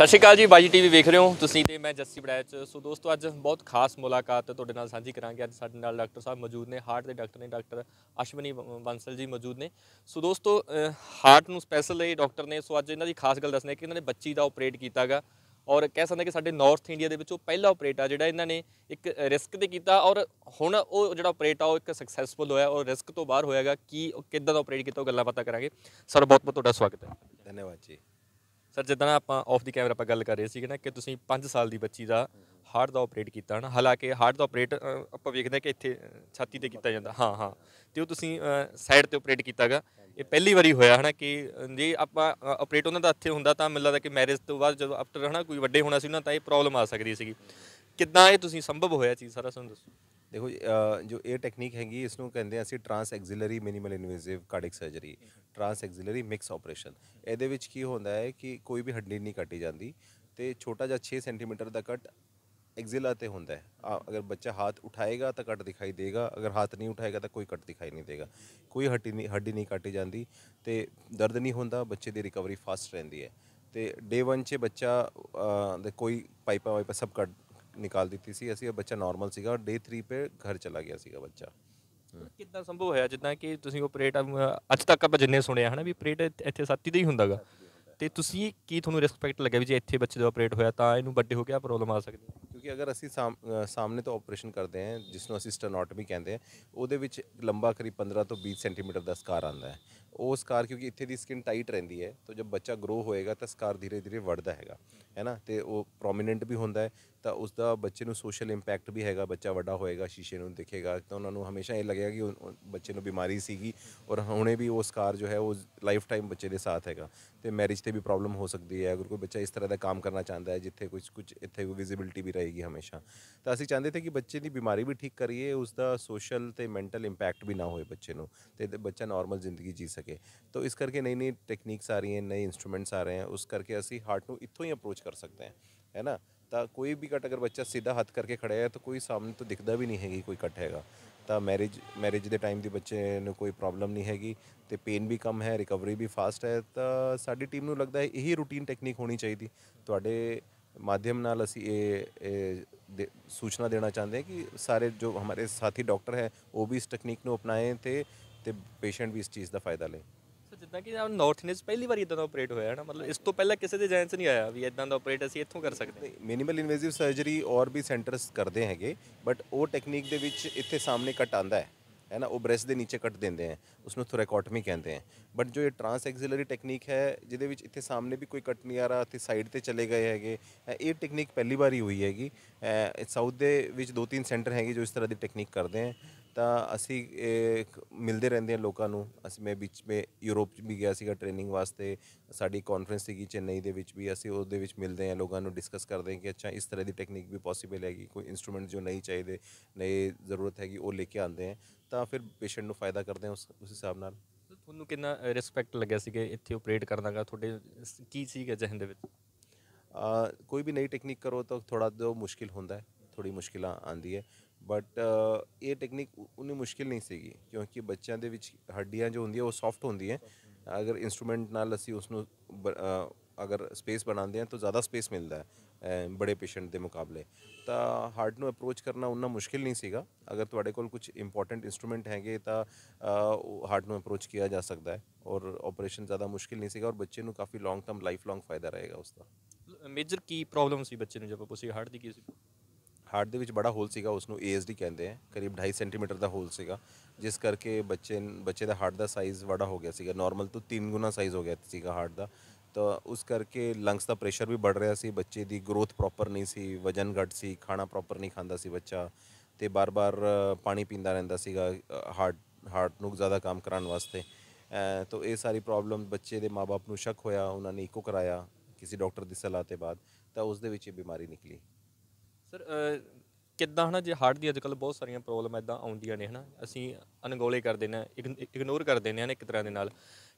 ਸਤਿ ਸ਼੍ਰੀ ਅਕਾਲ ਜੀ ਬਾਜੀ ਟੀਵੀ ਵੇਖ ਰਹੇ ਹੋ ਤੁਸੀਂ ਤੇ ਮੈਂ ਜੱਸੀ ਬੜੈਚ ਸੋ ਦੋਸਤੋ ਅੱਜ ਬਹੁਤ ਖਾਸ ਮੁਲਾਕਾਤ ਤੁਹਾਡੇ ਨਾਲ ਸਾਂਝੀ ਕਰਾਂਗੇ ਅੱਜ ਸਾਡੇ ਨਾਲ ਡਾਕਟਰ ਸਾਹਿਬ ਮੌਜੂਦ ਨੇ ਹਾਰਟ ਦੇ ਡਾਕਟਰ ਨੇ ਡਾਕਟਰ ਅਸ਼ਵਨੀ ਬੰਸਲ ਜੀ ਮੌਜੂਦ ਨੇ ਸੋ ਦੋਸਤੋ ਹਾਰਟ ਨੂੰ ਸਪੈਸ਼ਲ ਇਹ ਡਾਕਟਰ ਨੇ ਸੋ ਅੱਜ ਇਹਨਾਂ ਦੀ ਖਾਸ ਗੱਲ ਦੱਸਣੀ ਕਿ ਇਹਨਾਂ ਨੇ ਬੱਚੀ ਦਾ ਆਪਰੇਟ ਕੀਤਾਗਾ ਔਰ ਕਹਿ ਸਕਦੇ ਕਿ ਸਾਡੇ ਨਾਰਥ ਇੰਡੀਆ ਦੇ ਵਿੱਚੋਂ ਪਹਿਲਾ ਆਪਰੇਟ ਆ ਜਿਹੜਾ ਇਹਨਾਂ ਨੇ ਇੱਕ ਰਿਸਕ ਤੇ ਕੀਤਾ ਔਰ ਹੁਣ ਉਹ ਜਿਹੜਾ ਆਪਰੇਟ ਆ ਉਹ ਇੱਕ ਸਕਸੈਸਫੁਲ ਹੋਇਆ ਔਰ ਰਿਸਕ ਤੋਂ ਬਾਹਰ ਹੋਇਆਗਾ ਕੀ ਕਿੱਦਾਂ ਦਾ ਆਪਰੇਟ ਕੀਤਾ ਉਹ ਗੱਲਾਂ ਬਾਤਾਂ ਕਰਾਂਗੇ ਸਰ ਬਹੁਤ ਬਹੁਤ ਤੁਹਾਡਾ ਸਵਾਗਤ ਹੈ ਧੰਨਵਾਦ ਜੀ ਸਰ ਜਿੱਦਾਂ ਆਪਾਂ ਆਫ ਦੀ ਕੈਮਰਾ ਆਪਾਂ ਗੱਲ ਕਰ ਰਹੇ ਕਿ ਨਾ ਕਿ ਤੁਸੀਂ 5 ਸਾਲ ਦੀ ਬੱਚੀ ਦਾ ਹਾਰਟ ਦਾ ਆਪਰੇਟ ਕੀਤਾ ਹਨ ਹਾਲਾਂਕਿ ਹਾਰਟ ਦਾ ਆਪਰੇਟ ਆਪਾਂ ਵੇਖਦੇ ਹਾਂ ਕਿ ਇੱਥੇ ਛਾਤੀ ਤੇ ਕੀਤਾ ਜਾਂਦਾ ਹਾਂ ਹਾਂ ਤੇ ਉਹ ਤੁਸੀਂ ਸਾਈਡ ਤੇ ਆਪਰੇਟ ਕੀਤਾਗਾ ਇਹ ਪਹਿਲੀ ਵਾਰੀ ਹੋਇਆ ਹਨਾ ਕਿ ਜੇ ਆਪਾਂ ਆਪਰੇਟ ਉਹਨਾਂ ਦਾ ਇੱਥੇ ਹੁੰਦਾ ਤਾਂ ਮੈਨੂੰ ਲੱਗਦਾ ਕਿ ਮੈਰਿਜ ਤੋਂ ਬਾਅਦ ਜਦੋਂ ਆਫਟਰ ਹਨਾ ਕੋਈ ਵੱਡੇ ਹੋਣਾ ਸੀ ਉਹਨਾਂ ਤਾਂ ਇਹ ਪ੍ਰੋਬਲਮ ਆ ਸਕਦੀ ਸੀਗੀ ਕਿੱਦਾਂ ਇਹ ਤੁਸੀਂ ਸੰਭਵ ਹੋਇਆ ਚੀਜ਼ ਸਾਰਾ ਸਾਨੂੰ ਦੱਸੋ ਦੇਖੋ ਜੋ ਇਹ ਟੈਕਨੀਕ ਹੈਗੀ ਇਸ ਨੂੰ ਕਹਿੰਦੇ ਆ ਅਸੀਂ transaxillary minimal invasive cardiac surgery transaxillary MICS operation ਇਹਦੇ ਵਿੱਚ ਕੀ ਹੁੰਦਾ ਹੈ ਕਿ ਕੋਈ ਵੀ ਹੱਡੀ ਨਹੀਂ ਕੱਟੀ ਜਾਂਦੀ ਤੇ ਛੋਟਾ ਜਿਹਾ 6 ਸੈਂਟੀਮੀਟਰ ਦਾ ਕੱਟ ਐਗਜ਼ਿਲਾ ਤੇ ਹੁੰਦਾ ਹੈ ਅਗਰ ਬੱਚਾ ਹੱਥ ਉਠਾਏਗਾ ਤਾਂ ਕੱਟ ਦਿਖਾਈ ਦੇਗਾ ਅਗਰ ਹੱਥ ਨਹੀਂ ਉਠਾਏਗਾ ਤਾਂ ਕੋਈ ਕੱਟ ਦਿਖਾਈ ਨਹੀਂ ਦੇਗਾ ਕੋਈ ਹੱਡੀ ਨਹੀਂ ਹੱਡੀ ਨਹੀਂ ਕੱਟੀ ਜਾਂਦੀ ਤੇ ਦਰਦ ਨਹੀਂ ਹੁੰਦਾ ਬੱਚੇ ਦੀ ਰਿਕਵਰੀ ਫਾਸਟ ਰਹਿੰਦੀ ਹੈ ਤੇ ਡੇ 1 'ਚ ਬੱਚਾ ਦੇ ਕੋਈ ਪਾਈਪਾ ਵਾਈਪਾ ਸਭ ਕੱਟ ਨਿਕਾਲ ਦਿੱਤੀ ਸੀ ਅਸੀਂ ਇਹ ਬੱਚਾ ਨਾਰਮਲ ਸੀਗਾ ਔਰ ਡੇ 3 थ्री ਘਰ ਚਲਾ ਗਿਆ ਸੀਗਾ ਬੱਚਾ ਕਿੱਦਾਂ ਸੰਭਵ ਹੋਇਆ ਜਿੱਦਾਂ ਕਿ ਤੁਸੀਂ ਆਪਰੇਟ ਅੱਜ ਤੱਕ ਆਪਾਂ ਜਿੰਨੇ ਸੁਣਿਆ ਹਨਾ ਵੀ ਆਪਰੇਟ ਇੱਥੇ ਸਾਤੀ ਦਾ ਹੀ ਹੁੰਦਾਗਾ ਤੇ ਤੁਸੀਂ ਕੀ ਤੁਹਾਨੂੰ ਰਿਸਪੈਕਟ ਲੱਗਿਆ ਵੀ ਜੇ ਇੱਥੇ ਬੱਚੇ ਦਾ ਆਪਰੇਟ ਹੋਇਆ ਤਾਂ ਇਹਨੂੰ ਵੱਡੇ ਹੋ ਕੇ ਆ ਪ੍ਰੋਬਲਮ ਆ ਸਕਦੀ ਹੈ ਕਿਉਂਕਿ ਅਗਰ ਅਸੀਂ ਸਾਹਮਣੇ ਤੋਂ ਆਪਰੇਸ਼ਨ ਕਰਦੇ ਹਾਂ ਜਿਸ ਨੂੰ ਅਸੀਂ ਸਟਨੋਟਮੀ ਕਹਿੰਦੇ ਹਾਂ ਉਹਦੇ ਵਿੱਚ ਲੰਬਾ ਕਰੀ 15 ਤੋਂ 20 ਸੈਂਟੀਮੀਟਰ ਦਾ ਸਕਾਰ ਆਉਂਦਾ ਹੈ ਉਹ ਸਕਾਰ ਕਿਉਂਕਿ ਇੱਥੇ ਦੀ ਸਕਿਨ ਟਾਈਟ ਰਹਿੰਦੀ ਹੈ ਤਾਂ ਜਦ ਬੱਚਾ ਗਰੋ ਹੋਏਗਾ ਤਾਂ ਸਕਾਰ ਧੀਰੇ ਧੀਰੇ ਵੱਧਦਾ ਹੈਗਾ ਹੈ ਨਾ ਤੇ ਉਹ ਪ੍ਰੋਮੀਨੈਂਟ ਵੀ ਹੁੰਦਾ ਹੈ ਤਾਂ ਉਸ ਦਾ ਬੱਚੇ ਨੂੰ ਸੋਸ਼ਲ ਇੰਪੈਕਟ ਵੀ ਹੈਗਾ ਬੱਚਾ ਵੱਡਾ ਹੋਏਗਾ ਸ਼ੀਸ਼ੇ ਨੂੰ ਦੇਖੇਗਾ ਤਾਂ ਉਹਨਾਂ ਨੂੰ ਹਮੇਸ਼ਾ ਇਹ ਲੱਗੇਗਾ ਕਿ ਬੱਚੇ ਨੂੰ ਬਿਮਾਰੀ ਸੀਗੀ ਔਰ ਹੁਣੇ ਵੀ ਉਹ ਸਕਾਰ ਜੋ ਹੈ ਉਹ ਲਾਈਫ ਟਾਈਮ ਬੱਚੇ ਦੇ ਸਾਥ ਹੈਗਾ ਤੇ ਮੈਰਿਜ ਤੇ ਵੀ ਪ੍ਰੋਬਲਮ ਹੋ ਸਕਦੀ ਹੈ ਅਗਰ ਕੋਈ ਬੱਚਾ ਇਸ ਤਰ੍ਹਾਂ ਦਾ ਕੰਮ ਕਰਨਾ ਚਾਹੁੰਦਾ ਹੈ ਜਿੱਥੇ ਕੁਝ ਕੁਝ ਇੱਥੇ ਕੋਈ ਵਿਜ਼ਿਬਿਲਟੀ ਵੀ ਰਹੇ ਰਹੇਗੀ ਹਮੇਸ਼ਾ ਤਾਂ ਅਸੀਂ ਚਾਹੁੰਦੇ ਤੇ ਕਿ ਬੱਚੇ ਦੀ ਬਿਮਾਰੀ ਵੀ ਠੀਕ ਕਰੀਏ ਉਸ ਦਾ ਸੋਸ਼ਲ ਤੇ ਮੈਂਟਲ ਇੰਪੈਕਟ ਵੀ ਨਾ ਹੋਏ ਬੱਚੇ ਨੂੰ ਤੇ ਬੱਚਾ ਨਾਰਮਲ ਜ਼ਿੰਦਗੀ ਜੀ ਸਕੇ ਤਾਂ ਇਸ ਕਰਕੇ ਨਈ ਨਈ ਟੈਕਨੀਕਸ ਆ ਰਹੀਆਂ ਨਏ ਇਨਸਟਰੂਮੈਂਟਸ ਆ ਰਹੇ ਹਨ ਉਸ ਕਰਕੇ ਅਸੀਂ ਹਾਰਟ ਨੂੰ ਇੱਥੋਂ ਹੀ ਅਪਰੋਚ ਕਰ ਸਕਦੇ ਹਾਂ ਹੈ ਨਾ ਤਾਂ ਕੋਈ ਵੀ ਕਟ ਅਗਰ ਬੱਚਾ ਸਿੱਧਾ ਹੱਥ ਕਰਕੇ ਖੜਾ ਹੈ ਤਾਂ ਕੋਈ ਸਾਹਮਣੇ ਤੋਂ ਦਿਖਦਾ ਵੀ ਨਹੀਂ ਹੈਗੀ ਕੋਈ ਕਟ ਹੈਗਾ ਤਾਂ ਮੈਰਿਜ ਮੈਰਿਜ ਦੇ ਟਾਈਮ ਦੀ ਬੱਚੇ ਨੂੰ ਕੋਈ ਪ੍ਰੋਬਲਮ ਨਹੀਂ ਹੈਗੀ ਤੇ ਪੇਨ ਵੀ ਕਮ ਹੈ ਰਿਕਵਰੀ ਵੀ ਫਾਸਟ ਹੈ ਤਾਂ ਸਾਡੀ ਟੀਮ ਨੂੰ ਲੱਗਦਾ ਹੈ ਇਹੀ ਰੂਟੀਨ ਟੈਕਨੀਕ ਹੋਣੀ ਚਾਹੀਦੀ ਤੁਹਾਡੇ ਮਾਧਿਅਮ ਨਾਲ ਅਸੀਂ ਇਹ ਸੂਚਨਾ ਦੇਣਾ ਚਾਹੁੰਦੇ ਹਾਂ ਕਿ ਸਾਰੇ ਜੋ ਹਮਾਰੇ ਸਾਥੀ ਡਾਕਟਰ ਹੈ ਉਹ ਵੀ ਇਸ ਟੈਕਨੀਕ ਨੂੰ ਅਪਣਾਏ ਤੇ ਤੇ ਪੇਸ਼ੈਂਟ ਵੀ ਇਸ ਚੀਜ਼ ਦਾ ਫਾਇਦਾ ਲੇ ਸੋ ਜਿੱਦਾਂ ਕਿ ਨਾਰਥ ਨੇ ਪਹਿਲੀ ਵਾਰੀ ਇਦਾਂ ਦਾ ਆਪਰੇਟ ਹੋਇਆ ਹੈ ਨਾ ਮਤਲਬ ਇਸ ਤੋਂ ਪਹਿਲਾਂ ਕਿਸੇ ਦੇ ਜਾਇੰਸ ਨਹੀਂ ਆਇਆ ਵੀ ਇਦਾਂ ਦਾ ਆਪਰੇਟ ਅਸੀਂ ਇੱਥੋਂ ਕਰ ਸਕਦੇ ਹਾਂ ਮਿਨੀਮਲ ਇਨਵੇਸਿਵ ਸਰਜਰੀ ਔਰ ਵੀ ਸੈਂਟਰਸ ਕਰਦੇ ਹੈਗੇ ਬਟ ਉਹ ਟੈਕਨੀਕ ਦੇ ਵਿੱਚ ਇੱਥੇ ਸਾਹਮਣੇ ਘਟ ਆਂਦਾ ਹੈ है ना वो ब्रेस्ट ਦੇ ਨੀਚੇ ਕੱਟ ਦਿੰਦੇ ਆ ਉਸ ਨੂੰ ਥੋਰੈਕੋਟਮੀ ਕਹਿੰਦੇ ਆ ਬਟ ਜੋ ਇਹ ਟ੍ਰਾਂਸ ਐਕਸਿਲਰੀ ਟੈਕਨੀਕ ਹੈ ਜਿਹਦੇ ਵਿੱਚ ਇੱਥੇ ਸਾਹਮਣੇ ਵੀ ਕੋਈ ਕੱਟ ਨਹੀਂ ਆ ਰਹਾ ਤੇ ਸਾਈਡ ਤੇ ਚਲੇ ਗਏ ਹੈਗੇ ਇਹ ਟੈਕਨੀਕ ਪਹਿਲੀ ਵਾਰੀ ਹੋਈ ਹੈਗੀ ਸਾਊਥ ਦੇ ਵਿੱਚ ਦੋ ਤਿੰਨ ਸੈਂਟਰ ਹੈਗੇ ਜੋ ਇਸ ਤਰ੍ਹਾਂ ਦੀ ਟੈਕਨੀਕ ਕਰਦੇ ਆ ਤਾਂ ਅਸੀਂ ਮਿਲਦੇ ਰਹਿੰਦੇ ਆ ਲੋਕਾਂ ਨੂੰ ਅਸੀਂ ਮੈਂ ਵਿੱਚ ਮੇ ਯੂਰਪ ਵੀ ਗਿਆ ਸੀਗਾ ਟ੍ਰੇਨਿੰਗ ਵਾਸਤੇ ਸਾਡੀ ਕਾਨਫਰੰਸ ਸੀਗੀ ਚੇਨਈ ਦੇ ਵਿੱਚ ਵੀ ਅਸੀਂ ਉਹਦੇ ਵਿੱਚ ਮਿਲਦੇ ਆ ਲੋਕਾਂ ਨੂੰ ਡਿਸਕਸ ਕਰਦੇ ਆ ਕਿ ਅੱਛਾ ਇਸ ਤਰ੍ਹਾਂ ਦੀ ਟੈਕਨੀਕ ਵੀ ਪੋਸੀਬਲ ਹੈਗੀ ਕੋਈ ਇਨਸਟਰੂਮੈਂਟ ਜੋ ਨਹੀਂ ਚਾਹੀਦੇ ਨਏ ਜ਼ਰੂਰਤ ਹੈਗੀ ਉਹ ਲੈ ਕੇ ਆਉਂਦੇ ਆ ਤਾਂ ਫਿਰ ਪੇਸ਼ੈਂਟ ਨੂੰ ਫਾਇਦਾ ਕਰਦੇ ਆ ਉਸ ਉਸ ਹਿਸਾਬ ਨਾਲ ਤੁਹਾਨੂੰ ਕਿੰਨਾ ਰਿਸਪੈਕਟ ਲੱਗਿਆ ਸੀਗਾ ਇੱਥੇ ਆਪਰੇਟ ਕਰਨਾਗਾ ਤੁਹਾਡੇ ਕੀ ਸੀਗਾ ਜਹਨ ਦੇ ਵਿੱਚ ਕੋਈ ਵੀ ਨਈ ਟੈਕਨੀਕ ਕਰੋ ਤਾਂ ਥੋੜਾ ਜੋ ਮੁਸ਼ਕਿਲ ਹੁੰਦਾ ਹੈ ਥੋੜੀ ਮੁਸ਼ਕਿਲਾਂ ਆਂਦੀ ਹੈ ਬਟ uh, ਇਹ ਟੈਕਨੀਕ ਉਨੀ ਮੁਸ਼ਕਿਲ ਨਹੀਂ ਸੀਗੀ ਕਿਉਂਕਿ ਬੱਚਿਆਂ ਦੇ ਵਿੱਚ ਹੱਡੀਆਂ ਜੋ ਹੁੰਦੀਆਂ ਉਹ ਸੌਫਟ ਹੁੰਦੀਆਂ ਅਗਰ ਇਨਸਟਰੂਮੈਂਟ ਨਾਲ ਅਸੀਂ ਉਸ ਨੂੰ ਅਗਰ ਸਪੇਸ ਬਣਾਉਂਦੇ ਹਾਂ ਤਾਂ ਜ਼ਿਆਦਾ ਸਪੇਸ ਮਿਲਦਾ ਹੈ ਬੜੇ ਪੇਸ਼ੈਂਟ ਦੇ ਮੁਕਾਬਲੇ ਤਾਂ ਹਾਰਟ ਨੂੰ ਅਪਰੋਚ ਕਰਨਾ ਉਨਾ ਮੁਸ਼ਕਿਲ ਨਹੀਂ ਸੀਗਾ ਅਗਰ ਤੁਹਾਡੇ ਕੋਲ ਕੁਝ ਇੰਪੋਰਟੈਂਟ ਇਨਸਟਰੂਮੈਂਟ ਹੈਗੇ ਤਾਂ ਹਾਰਟ ਨੂੰ ਅਪਰੋਚ ਕੀਤਾ ਜਾ ਸਕਦਾ ਹੈ ਔਰ ਆਪਰੇਸ਼ਨ ਜ਼ਿਆਦਾ ਮੁਸ਼ਕਿਲ ਨਹੀਂ ਸੀਗਾ ਔਰ ਬੱਚੇ ਨੂੰ ਕਾਫੀ ਲੌਂਗ ਟਰਮ ਲਾਈਫ ਲੌਂਗ ਫਾਇਦਾ ਰਹੇਗਾ ਉਸ ਦਾ ਮੇਜਰ ਕੀ ਪ੍ਰੋਬਲਮ ਸੀ ਬੱਚੇ ਨੂੰ ਜਦੋਂ ਤੁਸੀਂ ਹਾਰਟ ਦੀ ਕੀ ਸੀ ਹਾਰਟ ਦੇ ਵਿੱਚ ਬੜਾ ਹੋਲ ਸੀਗਾ ਉਸ ਨੂੰ ਏਐਸਡੀ ਕਹਿੰਦੇ ਆ ਕਰੀਬ 2.5 ਸੈਂਟੀਮੀਟਰ ਦਾ ਹੋਲ ਸੀਗਾ ਜਿਸ ਕਰਕੇ ਬੱਚੇ ਬੱਚੇ ਦਾ ਹਾਰਟ ਦਾ ਸਾਈਜ਼ ਵੱਡਾ ਹੋ ਗਿਆ ਸੀਗਾ ਨਾਰਮਲ ਤੋਂ 3 ਗੁਣਾ ਸਾਈਜ਼ ਹੋ ਗਿਆ ਸੀਗਾ ਹਾਰਟ ਦਾ ਤਾਂ ਉਸ ਕਰਕੇ ਲੰਗਸ ਦਾ ਪ੍ਰੈਸ਼ਰ ਵੀ ਵੱਧ ਰਿਹਾ ਸੀ ਬੱਚੇ ਦੀ ਗਰੋਥ ਪ੍ਰੋਪਰ ਨਹੀਂ ਸੀ ਵਜਨ ਘਟ ਸੀ ਖਾਣਾ ਪ੍ਰੋਪਰ ਨਹੀਂ ਖਾਂਦਾ ਸੀ ਬੱਚਾ ਤੇ ਬਾਰ-ਬਾਰ ਪਾਣੀ ਪੀਂਦਾ ਰਹਿੰਦਾ ਸੀਗਾ ਹਾਰਟ ਹਾਰਟ ਨੂੰ ਜ਼ਿਆਦਾ ਕੰਮ ਕਰਨ ਵਾਸਤੇ ਤਾਂ ਇਹ ਸਾਰੀ ਪ੍ਰੋਬਲਮ ਬੱਚੇ ਦੇ ਮਾਪੇ ਨੂੰ ਸ਼ੱਕ ਹੋਇਆ ਉਹਨਾਂ ਨੇ ਇਕੋ ਕਰਾਇਆ ਕਿਸੇ ਡਾਕਟਰ ਦੀ ਸਲਾਹ ਤੇ ਬਾਅਦ ਤਾਂ ਉਸ ਦੇ ਵਿੱਚ ਇਹ ਬਿਮਾਰੀ ਨਿਕਲੀ ਕਿੱਦਾਂ ਹਨਾ ਜੇ ਹਾਰਟ ਦੀ ਅੱਜ ਕੱਲ ਬਹੁਤ ਸਾਰੀਆਂ ਪ੍ਰੋਬਲਮ ਐਦਾਂ ਆਉਂਦੀਆਂ ਨੇ ਹਨਾ ਅਸੀਂ ਅਨਗੋਲੇ ਕਰ ਦਿੰਨੇ ਆ ਇਗਨੋਰ ਕਰ ਦਿੰਨੇ ਆ ਇੱਕ ਤਰ੍ਹਾਂ ਦੇ ਨਾਲ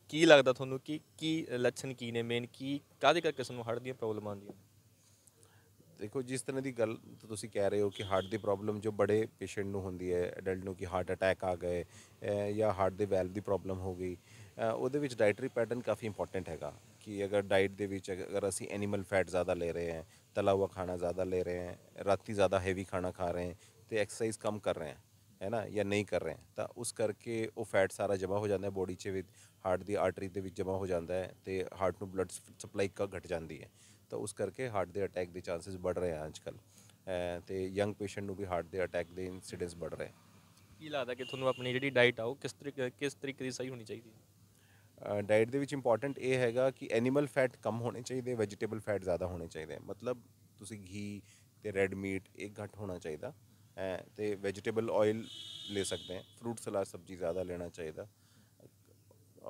ਕੀ ਲੱਗਦਾ ਤੁਹਾਨੂੰ ਕਿ ਕੀ ਲੱਛਣ ਕੀ ਨੇ ਮੇਨ ਕੀ ਕਾਦੇ ਕਰਕੇ ਸਾਨੂੰ ਹਾਰਟ ਦੀਆਂ ਪ੍ਰੋਬਲਮ ਆਉਂਦੀਆਂ ਦੇਖੋ ਜਿਸ ਤਰ੍ਹਾਂ ਦੀ ਗੱਲ ਤੁਸੀਂ ਕਹਿ ਰਹੇ ਹੋ ਕਿ ਹਾਰਟ ਦੀ ਪ੍ਰੋਬਲਮ ਜੋ ਬੜੇ ਪੇਸ਼ੈਂਟ ਨੂੰ ਹੁੰਦੀ ਹੈ ਐਡਲਟ ਨੂੰ ਕਿ ਹਾਰਟ ਅਟੈਕ ਆ ਗਏ ਜਾਂ ਹਾਰਟ ਦੇ ਵੈਲਵ ਦੀ ਪ੍ਰੋਬਲਮ ਹੋ ਗਈ ਉਹਦੇ ਵਿੱਚ ਡਾਈਟਰੀ ਪੈਟਰਨ ਕਾਫੀ ਇੰਪੋਰਟੈਂਟ ਹੈਗਾ ਕਿ ਅਗਰ ਡਾਈਟ ਦੇ ਵਿੱਚ ਅਗਰ ਅਸੀਂ ਐਨੀਮਲ ਫੈਟ ਜ਼ਿਆਦਾ ਲੈ ਰਹੇ ਹਾਂ ਤਲਾ ਹੋਆ ਖਾਣਾ ਜ਼ਿਆਦਾ ਲੈ ਰਹੇ हैं ਰਾਤੀ ਜ਼ਿਆਦਾ ਹੈਵੀ ਖਾਣਾ ਖਾ ਰਹੇ हैं ਤੇ ਐਕਸਰਸਾਈਜ਼ ਕਮ ਕਰ ਰਹੇ हैं ਹੈ ਨਾ ਜਾਂ ਨਹੀਂ ਕਰ ਰਹੇ ਤਾਂ ਉਸ ਕਰਕੇ ਉਹ ਫੈਟ ਸਾਰਾ ਜਮਾ ਹੋ ਜਾਂਦਾ ਹੈ ਬੋਡੀ 'ਚ ਵੀ ਹਾਰਟ ਦੀ ਆਰਟਰੀ ਦੇ ਵਿੱਚ ਜਮਾ ਹੋ ਜਾਂਦਾ ਹੈ ਤੇ ਹਾਰਟ ਨੂੰ ਬਲੱਡ ਸਪਲਾਈ ਕਾ ਘਟ ਜਾਂਦੀ ਹੈ ਤਾਂ ਉਸ ਕਰਕੇ ਹਾਰਟ ਦੇ ਅਟੈਕ ਦੇ ਚਾਂਸਸ ਵੱਧ ਰਹੇ ਆ ਅੱਜਕੱਲ ਤੇ ਯੰਗ ਪੇਸ਼ੈਂਟ ਨੂੰ ਵੀ ਹਾਰਟ ਦੇ ਅਟੈਕ ਦੇ ਇਨਸੀਡੈਂਸ ਵੱਧ ਰਹੇ ਕੀ ਲੱਗਦਾ ਕਿ ਤੁਹਾਨੂੰ ਆਪਣੀ ਜਿਹੜੀ ਡਾਈਟ ਆ ਉਹ ਕਿਸ ਤਰੀਕੇ ਕਿਸ ਤਰੀਕੇ ਦੀ ਸਹੀ ਹੋਣੀ ਚਾਹੀਦੀ ਹੈ डाइट ਦੇ ਵਿੱਚ ਇੰਪੋਰਟੈਂਟ ਇਹ ਹੈਗਾ ਕਿ ਐਨੀਮਲ ਫੈਟ ਕਮ ਹੋਣੇ ਚਾਹੀਦੇ ਵੈਜੀਟੇਬਲ ਫੈਟ ਜ਼ਿਆਦਾ ਹੋਣੇ ਚਾਹੀਦੇ ਮਤਲਬ ਤੁਸੀਂ ਘੀ ਤੇ ਰੈਡ ਮੀਟ ਇਹ ਘੱਟ ਹੋਣਾ ਚਾਹੀਦਾ ਤੇ ਵੈਜੀਟੇਬਲ ਆਇਲ ਲੈ ਸਕਦੇ ਹਾਂ ਫਰੂਟ ਸਲਾਦ ਸਬਜ਼ੀ ज़्यादा लेना चाहिए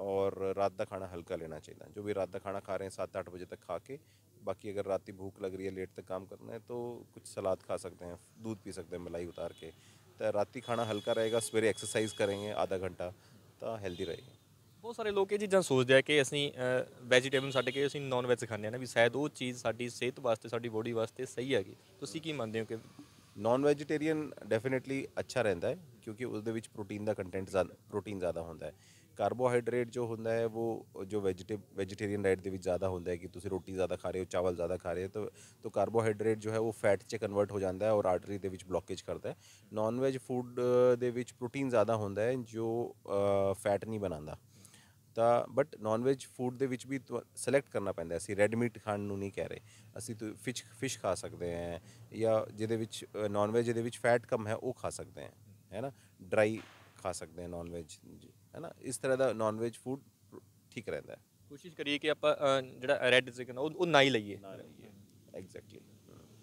और रात का खाना हल्का लेना चाहिए जो भी रात का खाना खा रहे हैं सात आठ बजे तक खा के बाकी अगर रात की भूख लग रही है लेट तक काम करना है तो कुछ सलाद खा सकते हैं दूध पी सकते हैं मलाई उतार के तो रात खाना हल्का रहेगा सवेरे एक्सरसाइज करेंगे आधा घंटा तो हेल्दी रहेगा ਬਹੁਤ ਸਾਰੇ ਲੋਕ ਇਹ ਚੀਜ਼ਾਂ ਸੋਚਦੇ ਆ ਕਿ ਅਸੀਂ ਵੈਜੀਟੇਬਲ ਛੱਡ ਕੇ ਅਸੀਂ ਨਾਨ ਵੈਜ ਖਾਂਦੇ ਆ ਨਾ ਵੀ ਸ਼ਾਇਦ ਉਹ ਚੀਜ਼ ਸਾਡੀ ਸਿਹਤ ਵਾਸਤੇ ਸਾਡੀ ਬੋਡੀ ਵਾਸਤੇ ਸਹੀ ਹੈਗੀ ਤੁਸੀਂ ਕੀ ਮੰਨਦੇ ਹੋ ਕਿ ਨਾਨ ਵੈਜੀਟੇਰੀਅਨ ਡੈਫੀਨਿਟਲੀ ਅੱਛਾ ਰਹਿੰਦਾ ਹੈ ਕਿਉਂਕਿ ਉਸ ਦੇ ਵਿੱਚ ਪ੍ਰੋਟੀਨ ਦਾ ਕੰਟੈਂਟ ਜ਼ਿਆਦਾ ਪ੍ਰੋਟੀਨ ਜ਼ਿਆਦਾ ਹੁੰਦਾ ਹੈ ਕਾਰਬੋਹਾਈਡਰੇਟ ਜੋ ਹੁੰਦਾ ਹੈ ਉਹ ਜੋ ਵੈਜੀਟੇਬ ਵੈਜੀਟੇਰੀਅਨ ਡਾਈਟ ਦੇ ਵਿੱਚ ਜ਼ਿਆਦਾ ਹੁੰਦਾ ਹੈ ਕਿ ਤੁਸੀਂ ਰੋਟੀ ਜ਼ਿਆਦਾ ਖਾ ਰਹੇ ਹੋ ਚਾਵਲ ਜ਼ਿਆਦਾ ਖਾ ਰਹੇ ਹੋ ਤਾਂ ਤਾਂ ਕਾਰਬੋਹਾਈਡਰੇਟ ਜੋ ਹੈ ਉਹ ਫੈਟ 'ਚ ਕਨਵਰਟ ਹੋ ਜਾਂਦਾ ਹੈ ਔਰ ਆਰਟਰੀ ਦੇ ਵਿੱਚ ਬਲੌਕੇਜ ਕਰਦਾ ਹੈ ਨਾਨ ਵੈਜ ਫੂਡ ਦੇ ਵਿੱਚ ਪ੍ਰੋਟੀਨ ਜ਼ਿਆਦਾ ਹੁੰਦਾ ਹੈ ਜੋ ਫੈਟ ਨਹੀਂ ਬਣਾਉਂਦਾ ਤਾਂ ਬਟ ਨਾਨ ਫੂਡ ਦੇ ਵਿੱਚ ਵੀ ਸਿਲੈਕਟ ਕਰਨਾ ਪੈਂਦਾ ਅਸੀਂ ਰੈੱਡ ਮੀਟ ਖਾਣ ਨੂੰ ਨਹੀਂ ਕਹਿ ਰਹੇ ਅਸੀਂ ਤੁਸੀਂ ਫਿਸ਼ ਫਿਸ਼ ਖਾ ਸਕਦੇ ਹਾਂ ਜਾਂ ਜਿਹਦੇ ਵਿੱਚ ਨਾਨ ਦੇ ਵਿੱਚ ਫੈਟ ਕਮ ਹੈ ਉਹ ਖਾ ਸਕਦੇ ਹਾਂ ਹੈ ਨਾ ਡਰਾਈ ਖਾ ਸਕਦੇ ਹਾਂ ਨਾਨ ਜੀ ਹੈ ਨਾ ਇਸ ਤਰ੍ਹਾਂ ਦਾ ਨਾਨ ਫੂਡ ਠੀਕ ਰਹਿੰਦਾ ਹੈ ਕੋਸ਼ਿਸ਼ ਕਰੀਏ ਕਿ ਆਪਾਂ ਜਿਹੜਾ ਰੈੱਡ ਚਿਕਨ ਉਹ ਨਾ ਹੀ ਲਈਏ ਨਾ ਲਈਏ ਐਗਜ਼ੈਕਟਲੀ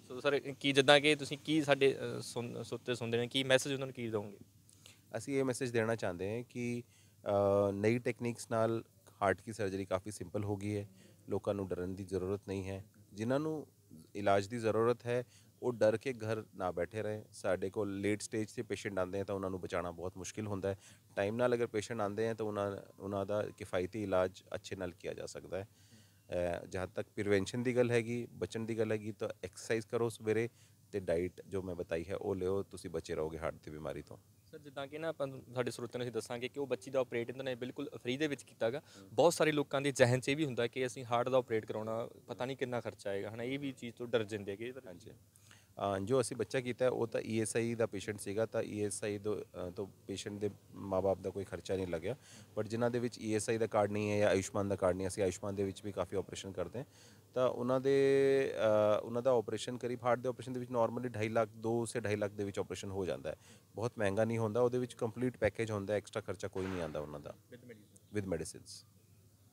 ਸੋ ਸਰ ਕੀ ਜਿੱਦਾਂ ਕਿ ਤੁਸੀਂ ਕੀ ਸਾਡੇ ਸੁੱਤੇ ਸੁਣਦੇ ਨੇ ਕੀ ਮੈਸੇਜ ਉਹਨਾਂ ਨੂੰ ਕੀ ਦਿਓਗੇ ਅਸੀਂ ਇਹ ਮੈਸੇਜ ਦੇਣਾ ਚਾਹੁੰਦੇ ਹਾਂ ਕਿ ਨਈ ਟੈਕਨੀਕਸ ਨਾਲ ਹਾਰਟ ਦੀ ਸਰਜਰੀ ਕਾਫੀ ਸਿੰਪਲ ਹੋ ਗਈ ਹੈ ਲੋਕਾਂ ਨੂੰ ਡਰਨ ਦੀ ਜ਼ਰੂਰਤ ਨਹੀਂ ਹੈ ਜਿਨ੍ਹਾਂ ਨੂੰ ਇਲਾਜ ਦੀ ਜ਼ਰੂਰਤ ਹੈ ਉਹ ਡਰ ਕੇ ਘਰ ਨਾ ਬੈਠੇ ਰਹੇ ਸਾਡੇ ਕੋਲ ਲੇਟ ਸਟੇਜ ਤੇ ਪੇਸ਼ੈਂਟ ਆਉਂਦੇ ਆ ਤਾਂ ਉਹਨਾਂ ਨੂੰ ਬਚਾਉਣਾ ਬਹੁਤ ਮੁਸ਼ਕਿਲ ਹੁੰਦਾ ਹੈ ਟਾਈਮ ਨਾਲ ਅਗਰ ਪੇਸ਼ੈਂਟ ਆਉਂਦੇ ਆ ਤਾਂ ਉਹਨਾਂ ਉਹਨਾਂ ਦਾ ਕਿਫਾਇਤੀ ਇਲਾਜ ਅੱਛੇ ਨਾਲ ਕੀਤਾ ਜਾ ਸਕਦਾ ਹੈ ਜਹਾਂ ਤੱਕ ਪ੍ਰੀਵੈਂਸ਼ਨ ਦੀ ਗੱਲ ਹੈਗੀ ਬਚਣ ਦੀ ਗੱਲ ਹੈਗੀ ਤਾਂ ਐਕਸਰਸਾਈਜ਼ ਕਰੋ ਸਵੇਰੇ ਤੇ ਡਾਈਟ ਜੋ ਮੈਂ ਬਤਾਈ ਹੈ ਉਹ ਲਿਓ ਤੁਸੀਂ ਬਚੇ ਰਹੋਗੇ ਹਾਰਟ ਦੀ ਬਿਮਾਰੀ ਤੋਂ ਸਰ ਜਿੱਦਾਂ ਕਿ ਨਾ ਆਪਾਂ ਸਾਡੇ ਸਰੋਤਿਆਂ ਨੂੰ ਅਸੀਂ ਦੱਸਾਂਗੇ ਕਿ ਉਹ ਬੱਚੀ ਦਾ ਆਪਰੇਟ ਇਹਨਾਂ ਨੇ ਬਿਲਕੁਲ ਫ੍ਰੀ ਦੇ ਵਿੱਚ ਕੀਤਾਗਾ ਬਹੁਤ ਸਾਰੇ ਲੋਕਾਂ ਦੇ ਜਹਨ 'ਚ ਇਹ ਵੀ ਹੁੰਦਾ ਕਿ ਅਸੀਂ ਹਾਰਟ ਦਾ ਆਪਰੇਟ ਕਰਾਉਣਾ ਪਤਾ ਨਹੀਂ ਕਿੰਨਾ ਖਰਚਾ ਆਏਗਾ ਹਨਾ ਇਹ ਵੀ ਚੀਜ਼ ਤੋਂ ਡਰ ਜਾਂਦੇ ਹੈਗੇ ਹਾਂਜੀ ਜੋ ਅਸੀਂ ਬੱਚਾ ਕੀਤਾ ਉਹ ਤਾਂ ਈਐਸਆਈ e ਦਾ ਪੇਸ਼ੈਂਟ ਸੀਗਾ ਤਾਂ ਈਐਸਆਈ e ਤੋਂ ਪੇਸ਼ੈਂਟ ਦੇ ਮਾਪੇ ਦਾ ਕੋਈ ਖਰਚਾ ਨਹੀਂ ਲੱਗਿਆ ਬਟ ਜਿਨ੍ਹਾਂ ਦੇ ਵਿੱਚ ਈਐਸਆਈ e ਦਾ ਕਾਰਡ ਨਹੀਂ ਹੈ ਜਾਂ ਆਯੁਸ਼ਮਾਨ ਦਾ ਕਾਰਡ ਨਹੀਂ ਅਸੀਂ ਆਯੁਸ਼ਮਾਨ ਦੇ ਵਿੱਚ ਵੀ ਕਾਫੀ ਆਪਰੇਸ਼ਨ ਕਰਦੇ ਹਾਂ ਤਾਂ ਉਹਨਾਂ ਦੇ ਉਹਨਾਂ ਦਾ ਆਪਰੇਸ਼ਨ ਕਰੀ ਹਾਰਟ ਦੇ ਆਪਰੇਸ਼ਨ ਦੇ ਵਿੱਚ ਨਾਰਮਲੀ 2.5 ਲੱਖ 2 ਸੇ 2.5 ਲੱਖ ਦੇ ਵਿੱਚ ਆਪਰੇਸ਼ਨ ਹੋ ਜਾਂਦਾ ਹੈ ਬਹੁਤ ਮਹਿੰਗਾ ਨਹੀਂ ਹੁੰਦਾ ਉਹਦੇ ਵਿੱਚ ਕੰਪਲੀਟ ਪੈਕੇਜ ਹੁੰਦਾ ਐਕਸਟਰਾ ਖਰਚਾ ਕੋਈ ਨਹੀਂ ਆਉਂਦਾ ਉਹਨਾਂ ਦਾ with medicines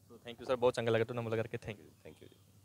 so thank you sir ਬਹੁਤ ਚੰਗਾ ਲੱਗਾ ਤੁਹਾਨੂੰ ਮਿਲ ਕੇ ਥੈਂਕ ਯੂ ਥੈਂਕ ਯੂ ਜੀ